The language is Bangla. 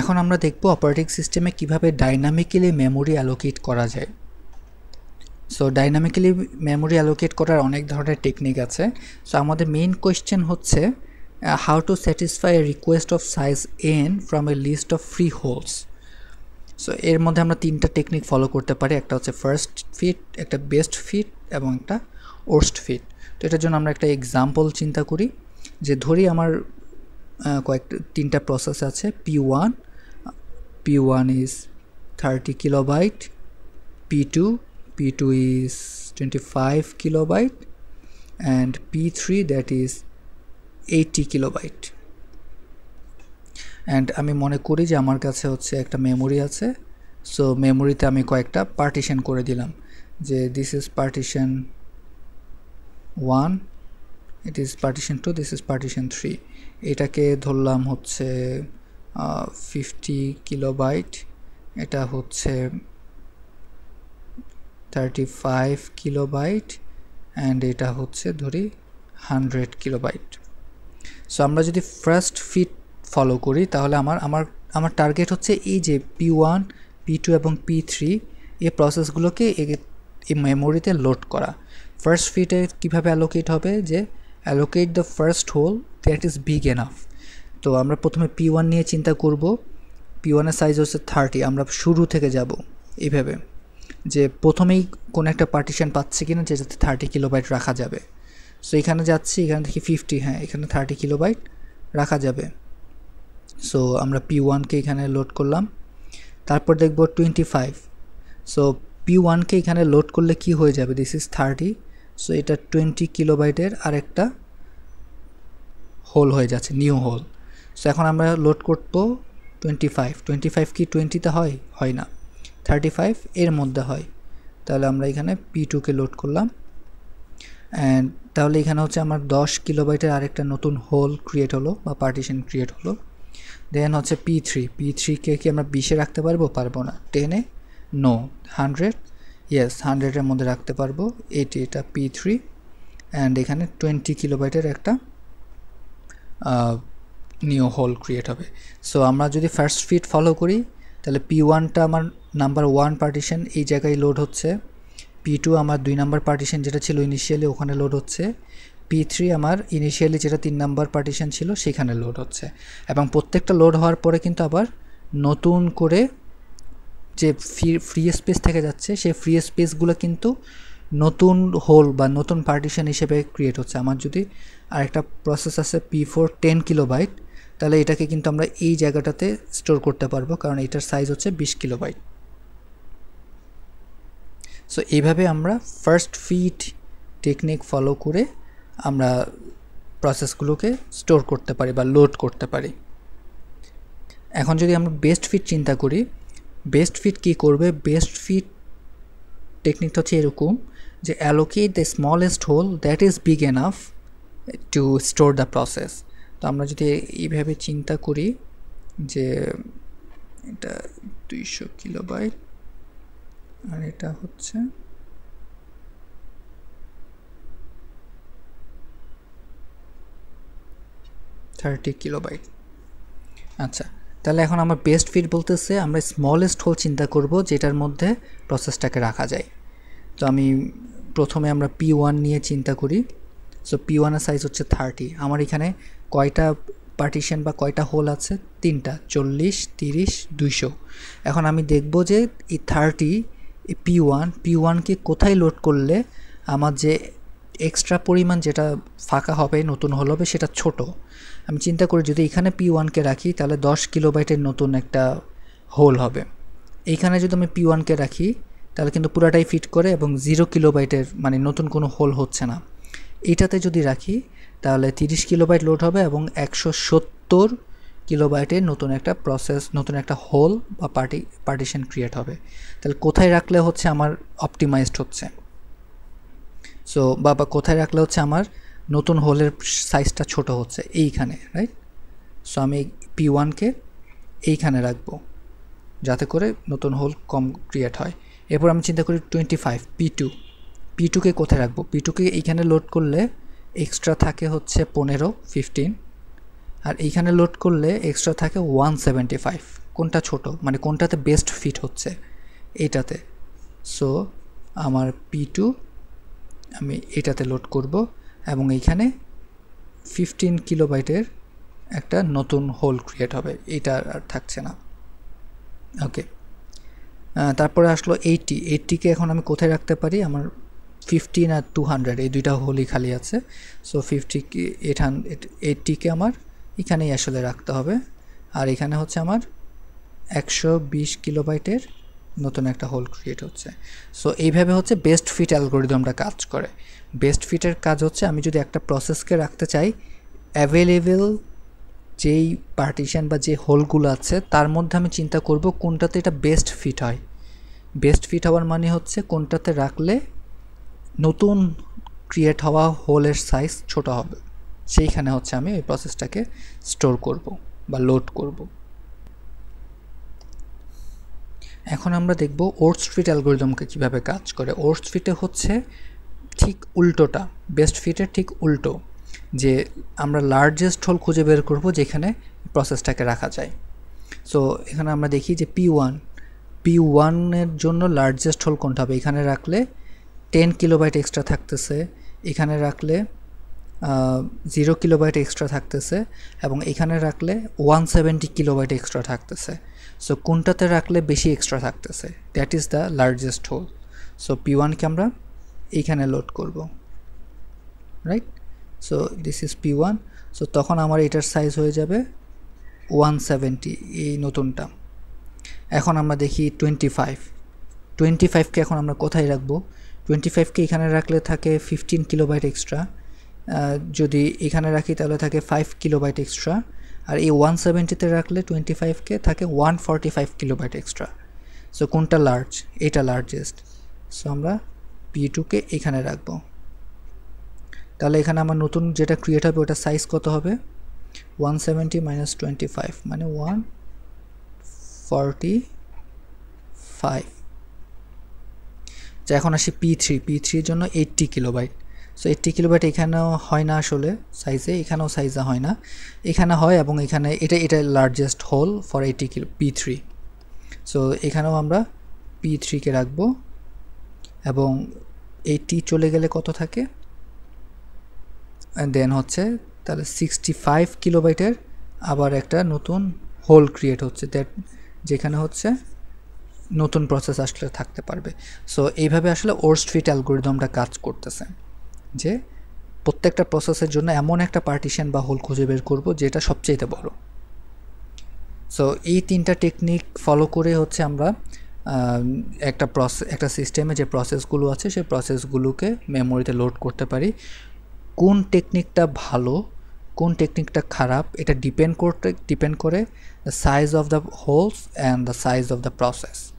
এখন আমরা দেখব অপারেটিং সিস্টেমে কিভাবে ডাইনামিক্যালি মেমোরি অ্যালোকেট করা যায় সো ডাইনামিক্যালি মেমোরি অ্যালোকেট করার অনেক ধরনের টেকনিক আছে সো আমাদের মেইন কোয়েশ্চেন হচ্ছে how to satisfy request of size n from a list of free holes so এর মধ্যে আমরা তিনটা টেকনিক ফলো করতে পারি একটা হচ্ছে ফার্স্ট ফিট একটা বেস্ট ফিট এবং একটা ওর্স্ট ফিট তো এটার জন্য আমরা একটা এক্সাম্পল চিন্তা করি যে ধরি আমার কয়েকটা তিনটা প্রসেস আছে P one P one is thirty kilobyte P two P two is twenty five kilobyte three that is is kilo kilobyte and আমি মনে করি যে আমার কাছে হচ্ছে একটা মেমোরি আছে সো মেমোরিতে আমি কয়েকটা পার্টিশন করে দিলাম যে this is partition one it is partition 2 this is partition 3 এটাকে ধরলাম হচ্ছে 50 কিলোবাইট এটা হচ্ছে 35 কিলোবাইট অ্যান্ড এটা হচ্ছে ধরি 100 কিলোবাইট সো আমরা যদি ফার্স্ট ফিট ফলো করি তাহলে আমার আমার আমার টার্গেট হচ্ছে এই যে পি ওয়ান পি টু এবং পি থ্রি এ প্রসেসগুলোকে এই মেমোরিতে লোড করা ফার্স্ট ফিটে কিভাবে অ্যালোকেট হবে যে allocate the first hole that is big enough তো আমরা প্রথমে পি ওয়ান নিয়ে চিন্তা করব পি ওয়ানের সাইজ হচ্ছে থার্টি আমরা শুরু থেকে যাব এইভাবে যে প্রথমেই কোনো একটা পার্টিশন পাচ্ছে কিনা যে যাতে থার্টি কিলোবাইট রাখা যাবে সো এখানে যাচ্ছি এখানে দেখি ফিফটি হ্যাঁ এখানে থার্টি কিলোবাইট রাখা যাবে সো আমরা পি ওয়ানকে এখানে লোড করলাম তারপর দেখব টোয়েন্টি ফাইভ সো পি ওয়ানকে এখানে লোড করলে কি হয়ে যাবে দিস ইজ থার্টি সো এটা টোয়েন্টি কিলোবাইটের আরেকটা হোল হয়ে যাচ্ছে নিউ হোল সো এখন আমরা লোড করতো টোয়েন্টি ফাইভ টোয়েন্টি ফাইভ কি টোয়েন্টিতে হয় হয় না থার্টি ফাইভ এর মধ্যে হয় তাহলে আমরা এখানে পি টুকে লোড করলাম অ্যান্ড তাহলে এখানে হচ্ছে আমার দশ কিলোবাইটের আরেকটা নতুন হোল ক্রিয়েট হলো বা পার্টিশন ক্রিয়েট হলো দেন হচ্ছে পি থ্রি পি থ্রিকে কি আমরা বিশে রাখতে পারবো পারবো না টেনে নো হান্ড্রেড ইয়েস হান্ড্রেডের মধ্যে রাখতে পারবো এটি এটা পি থ্রি অ্যান্ড এখানে টোয়েন্টি কিলোবাইটের একটা নিউ হোল ক্রিয়েট হবে সো আমরা যদি ফার্স্ট ফিট ফলো করি তাহলে পি ওয়ানটা আমার নাম্বার ওয়ান পার্টিশন এই জায়গায় লোড হচ্ছে পি টু আমার দুই নাম্বার পার্টিশন যেটা ছিল ইনিশিয়ালি ওখানে লোড হচ্ছে পি থ্রি আমার ইনিশিয়ালি যেটা তিন নাম্বার পার্টিশন ছিল সেখানে লোড হচ্ছে এবং প্রত্যেকটা লোড হওয়ার পরে কিন্তু আবার নতুন করে যে ফ্রি ফ্রি স্পেস থেকে যাচ্ছে সেই ফ্রি স্পেসগুলো কিন্তু নতুন হোল বা নতুন পার্টিশন হিসেবে ক্রিয়েট হচ্ছে আমার যদি আরেকটা প্রসেস আছে P four ten kilobyte তাহলে এটাকে কিন্তু আমরা এই জায়গাটাতে স্টোর করতে পারবো কারণ এটার সাইজ হচ্ছে বিশ কিলো বাইট সো এইভাবে আমরা ফার্স্ট ফিট টেকনিক ফলো করে আমরা প্রসেসগুলোকে স্টোর করতে পারি বা লোড করতে পারি এখন যদি আমরা বেস্ট ফিট চিন্তা করি বেস্ট ফিট কী করবে বেস্ট ফিট টেকনিকটা হচ্ছে এরকম যে allocate the smallest hole that is big enough to store the process তো আমরা যদি এইভাবে চিন্তা করি যে এটা দুইশো বাইট আর এটা হচ্ছে থার্টি কিলো বাইট আচ্ছা তাহলে এখন আমার বেস্ট ফিট বলতেছে আমরা স্মলেস্ট হোল চিন্তা করব যেটার মধ্যে প্রসেসটাকে রাখা যায় তো আমি প্রথমে আমরা পি ওয়ান নিয়ে চিন্তা করি সো পি ওয়ানের সাইজ হচ্ছে থার্টি আমার এখানে কয়টা পার্টিশন বা কয়টা হোল আছে তিনটা চল্লিশ তিরিশ দুইশো এখন আমি দেখব যে এই থার্টি পি ওয়ান পি ওয়ানকে কোথায় লোড করলে আমার যে এক্সট্রা পরিমাণ যেটা ফাঁকা হবে নতুন হল হবে সেটা ছোট আমি চিন্তা করি যদি এখানে পি ওয়ানকে রাখি তাহলে দশ কিলোবাইটের নতুন একটা হোল হবে এইখানে যদি আমি পি ওয়ানকে রাখি তাহলে কিন্তু পুরাটাই ফিট করে এবং জিরো কিলোবাইটের মানে নতুন কোনো হোল হচ্ছে না এইটাতে যদি রাখি তাহলে তিরিশ কিলোবাইট লোড হবে এবং একশো সত্তর কিলোবাইটের নতুন একটা প্রসেস নতুন একটা হোল বা পার্টি পার্টিশন ক্রিয়েট হবে তাহলে কোথায় রাখলে হচ্ছে আমার অপটিমাইজড হচ্ছে সো বাবা কোথায় রাখলে হচ্ছে আমার নতুন হোলের সাইজটা ছোট হচ্ছে এইখানে রাইট সো আমি পি ওয়ানকে এইখানে রাখবো যাতে করে নতুন হোল কম ক্রিয়েট হয় এরপর আমি চিন্তা করি twenty five P two P টুকে কোথায় রাখবো পি টুকে এইখানে লোড করলে এক্সট্রা থাকে হচ্ছে পনেরো ফিফটিন আর এইখানে লোড করলে এক্সট্রা থাকে ওয়ান সেভেন্টি ফাইভ কোনটা ছোট মানে কোনটাতে বেস্ট ফিট হচ্ছে এইটাতে সো আমার পি টু আমি এটাতে লোড করব এবং এইখানে ফিফটিন কিলোবাইটের একটা নতুন হোল ক্রিয়েট হবে এটা আর থাকছে না ওকে তারপরে আসলো এইটি এইটটিকে এখন আমি কোথায় রাখতে পারি আমার ফিফটিন আর টু হান্ড্রেড এই দুইটা হোলই খালি আছে সো ফিফটি এইট হান্ড্রেড এইটটিকে আমার এখানেই আসলে রাখতে হবে আর এখানে হচ্ছে আমার একশো বিশ কিলোবাইটের নতুন একটা হোল ক্রিয়েট হচ্ছে সো এইভাবে হচ্ছে বেস্ট ফিট অ্যালগোরিদমটা কাজ করে বেস্ট ফিটের কাজ হচ্ছে আমি যদি একটা প্রসেসকে রাখতে চাই অ্যাভেলেবেল যেই পার্টিশান বা যে হোলগুলো আছে তার মধ্যে আমি চিন্তা করব কোনটাতে এটা বেস্ট ফিট হয় বেস্ট ফিট হওয়ার মানে হচ্ছে কোনটাতে রাখলে নতুন ক্রিয়েট হওয়া হোলের সাইজ ছোট হবে সেইখানে হচ্ছে আমি ওই প্রসেসটাকে স্টোর করব বা লোড করব এখন আমরা দেখব ওর্স ফিট অ্যালগোরিদমকে কিভাবে কাজ করে ওর্টস ফিটে হচ্ছে ঠিক উল্টোটা বেস্ট ফিটের ঠিক উল্টো যে আমরা লার্জেস্ট হোল খুঁজে বের করব যেখানে প্রসেসটাকে রাখা যায় সো এখানে আমরা দেখি যে পি ওয়ান পি ওয়ানের জন্য লার্জেস্ট হোল কোনটা হবে এখানে রাখলে টেন কিলোবাইট এক্সট্রা থাকতেছে এখানে রাখলে জিরো কিলোবাইট এক্সট্রা থাকতেছে এবং এখানে রাখলে ওয়ান সেভেন্টি কিলোবাইট এক্সট্রা থাকতেছে সো কোনটাতে রাখলে বেশি এক্সট্রা থাকতেছে that is the largest hole so P ওয়ানকে আমরা এইখানে লোড করব right so this is P one so তখন আমার এটার সাইজ হয়ে যাবে ওয়ান সেভেন্টি এই নতুনটা এখন আমরা দেখি টোয়েন্টি ফাইভ টোয়েন্টি ফাইভকে এখন আমরা কোথায় রাখবো টোয়েন্টি ফাইভকে এখানে রাখলে থাকে ফিফটিন কিলোবাইট এক্সট্রা যদি এখানে রাখি তাহলে থাকে ফাইভ কিলোবাইট এক্সট্রা আর এই ওয়ান সেভেন্টিতে রাখলে টোয়েন্টি ফাইভকে থাকে one forty five kilobyte extra so কোনটা লার্জ এটা লার্জেস্ট সো আমরা পি টুকে এখানে রাখবো তাহলে এখানে আমার নতুন যেটা ক্রিয়েট হবে ওটা সাইজ কত হবে one seventy minus twenty five মানে ওয়ান ফর্টি ফাইভ যা এখন আসি পি থ্রি পি থ্রির জন্য eighty kilobyte so eighty kilobyte এখানেও হয় না আসলে সাইজে এখানেও সাইজে হয় না এখানে হয় এবং এখানে এটা এটা largest hole for eighty kilo P three so এখানেও আমরা পি থ্রিকে রাখবো এবং এইটি চলে গেলে কত থাকে দেন হচ্ছে তাহলে সিক্সটি ফাইভ কিলোবাইটের আবার একটা নতুন হোল ক্রিয়েট হচ্ছে দ্যাট যেখানে হচ্ছে নতুন প্রসেস আসলে থাকতে পারবে সো এইভাবে আসলে ওর্স্ট ফিট অ্যালগোরিদমটা কাজ করতেছে যে প্রত্যেকটা প্রসেসের জন্য এমন একটা পার্টিশন বা হোল খুঁজে বের করব যেটা সবচেয়েতে বড় সো এই তিনটা টেকনিক ফলো করে হচ্ছে আমরা একটা প্রসেস একটা সিস্টেমে যে প্রসেসগুলো আছে সেই প্রসেসগুলোকে মেমোরিতে লোড করতে পারি কোন টেকনিকটা ভালো কোন টেকনিকটা খারাপ এটা ডিপেন্ড করতে ডিপেন্ড করে the size of the holes and the size of the process